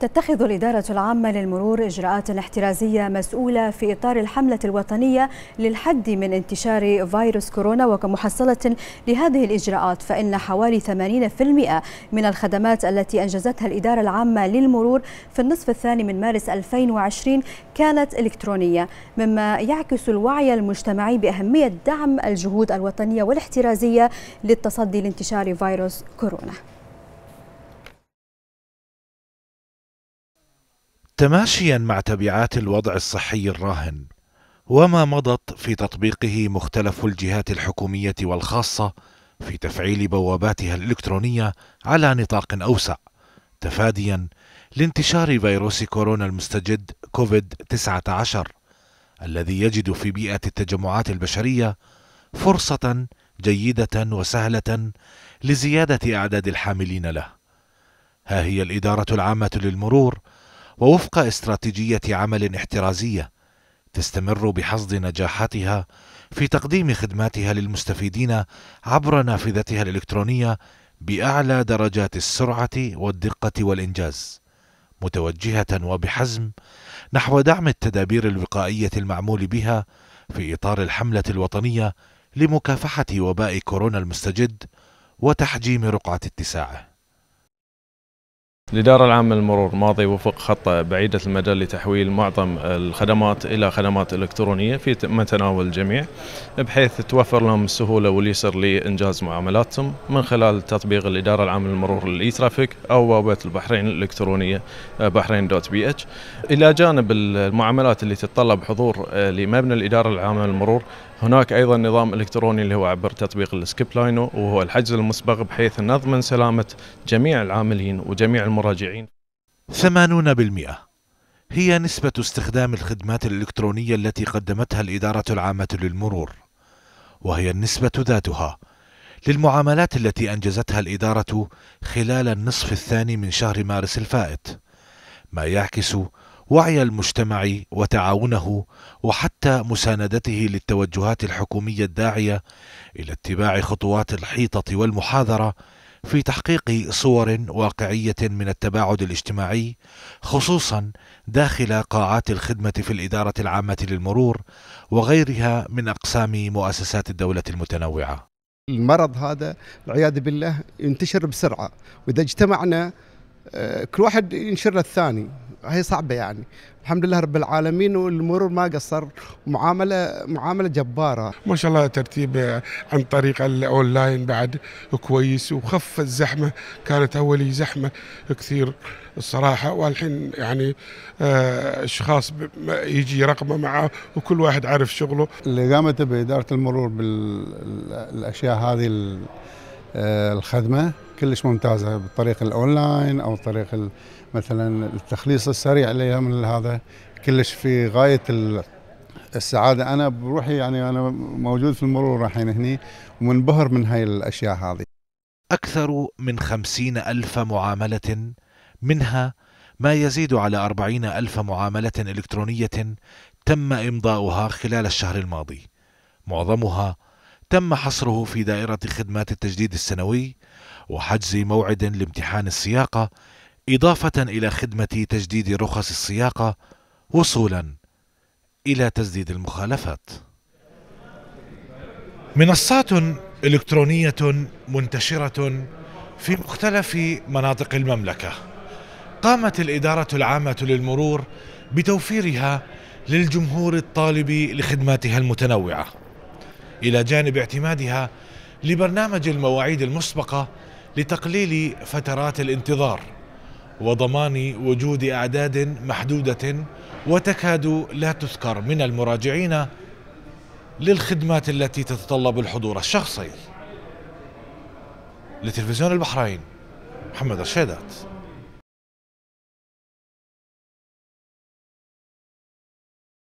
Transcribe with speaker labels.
Speaker 1: تتخذ الإدارة العامة للمرور إجراءات احترازية مسؤولة في إطار الحملة الوطنية للحد من انتشار فيروس كورونا وكمحصلة لهذه الإجراءات فإن حوالي 80% من الخدمات التي أنجزتها الإدارة العامة للمرور في النصف الثاني من مارس 2020 كانت إلكترونية مما يعكس الوعي المجتمعي بأهمية دعم الجهود الوطنية والاحترازية للتصدي لانتشار فيروس كورونا تماشيا مع تبعات الوضع الصحي الراهن وما مضت في تطبيقه مختلف الجهات الحكوميه والخاصه في تفعيل بواباتها الالكترونيه على نطاق اوسع تفاديا لانتشار فيروس كورونا المستجد كوفيد 19 الذي يجد في بيئه التجمعات البشريه فرصه جيده وسهله لزياده اعداد الحاملين له ها هي الاداره العامه للمرور ووفق استراتيجية عمل احترازية تستمر بحصد نجاحاتها في تقديم خدماتها للمستفيدين عبر نافذتها الإلكترونية بأعلى درجات السرعة والدقة والإنجاز متوجهة وبحزم نحو دعم التدابير الوقائية المعمول بها في إطار الحملة الوطنية لمكافحة وباء كورونا المستجد وتحجيم رقعة اتساعه
Speaker 2: الإدارة العامة للمرور ماضي وفق خطة بعيدة المدى لتحويل معظم الخدمات إلى خدمات إلكترونية في متناول الجميع بحيث توفر لهم السهولة واليسر لإنجاز معاملاتهم من خلال تطبيق الإدارة العامة للمرور للإي ترافيك أو بوابة البحرين الإلكترونية آه، بحرين دوت بي اتش إلى جانب المعاملات اللي تتطلب حضور آه، لمبنى الإدارة العامة للمرور هناك أيضا نظام إلكتروني اللي هو عبر تطبيق السكيب لاينو وهو الحجز المسبق بحيث نضمن سلامة جميع العاملين وجميع المرور المراجعين 80% هي نسبة استخدام الخدمات الإلكترونية التي قدمتها
Speaker 1: الإدارة العامة للمرور وهي النسبة ذاتها للمعاملات التي أنجزتها الإدارة خلال النصف الثاني من شهر مارس الفائت ما يعكس وعي المجتمع وتعاونه وحتى مساندته للتوجهات الحكومية الداعية إلى اتباع خطوات الحيطة والمحاذرة في تحقيق صور واقعية من التباعد الاجتماعي خصوصا داخل قاعات الخدمة في الإدارة العامة للمرور وغيرها من أقسام مؤسسات الدولة المتنوعة.
Speaker 2: المرض هذا العياذ بالله ينتشر بسرعة وإذا اجتمعنا آه، كل واحد ينشر للثاني هي صعبه يعني الحمد لله رب العالمين والمرور ما قصر معامله معامله جباره
Speaker 1: ما شاء الله ترتيب آه، عن طريق الاونلاين بعد كويس وخف الزحمه كانت اولي زحمه كثير الصراحه والحين يعني آه، اشخاص يجي رقمه معه وكل واحد عارف شغله اللي قامت باداره المرور بالاشياء هذه آه، الخدمه كلش ممتازه بالطريق الاونلاين او طريق مثلا التخليص السريع لها من هذا كلش في غايه السعاده انا بروحي يعني انا موجود في المرور الحين هني ومنبهر من هاي الاشياء هذه اكثر من خمسين الف معامله منها ما يزيد على أربعين ألف معاملة إلكترونية تم إمضاؤها خلال الشهر الماضي معظمها تم حصره في دائرة خدمات التجديد السنوي وحجز موعد لامتحان السياقة إضافة إلى خدمة تجديد رخص السياقة وصولا إلى تسديد المخالفات. منصات إلكترونية منتشرة في مختلف مناطق المملكة. قامت الإدارة العامة للمرور بتوفيرها للجمهور الطالب لخدماتها المتنوعة إلى جانب اعتمادها لبرنامج المواعيد المسبقة لتقليل فترات الانتظار وضمان وجود أعداد محدودة وتكاد لا تذكر من المراجعين للخدمات التي تتطلب الحضور الشخصي لتلفزيون البحرين محمد رشيدات